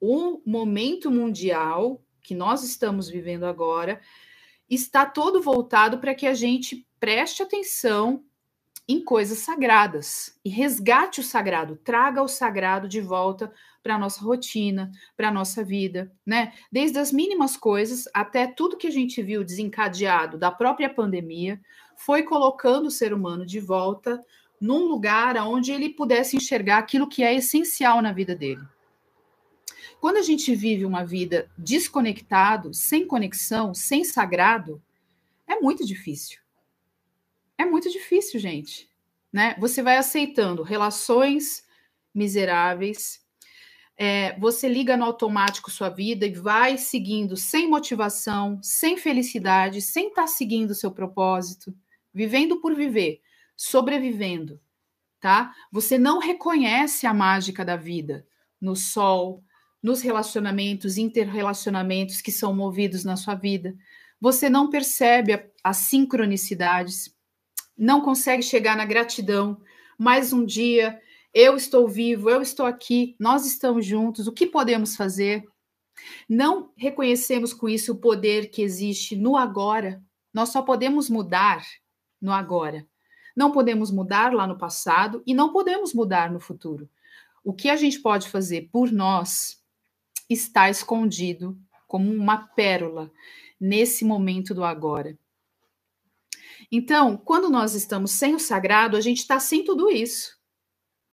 o momento mundial que nós estamos vivendo agora está todo voltado para que a gente preste atenção em coisas sagradas e resgate o sagrado, traga o sagrado de volta para a nossa rotina, para a nossa vida, né? Desde as mínimas coisas até tudo que a gente viu desencadeado da própria pandemia, foi colocando o ser humano de volta num lugar onde ele pudesse enxergar aquilo que é essencial na vida dele. Quando a gente vive uma vida desconectado, sem conexão, sem sagrado, é muito difícil. É muito difícil, gente. Né? Você vai aceitando relações miseráveis, é, você liga no automático sua vida e vai seguindo sem motivação, sem felicidade, sem estar tá seguindo o seu propósito, vivendo por viver, sobrevivendo, tá? Você não reconhece a mágica da vida no sol, nos relacionamentos, interrelacionamentos que são movidos na sua vida. Você não percebe as sincronicidades, não consegue chegar na gratidão. Mais um dia, eu estou vivo, eu estou aqui, nós estamos juntos, o que podemos fazer? Não reconhecemos com isso o poder que existe no agora. Nós só podemos mudar no agora. Não podemos mudar lá no passado e não podemos mudar no futuro. O que a gente pode fazer por nós está escondido como uma pérola nesse momento do agora. Então, quando nós estamos sem o sagrado, a gente está sem tudo isso.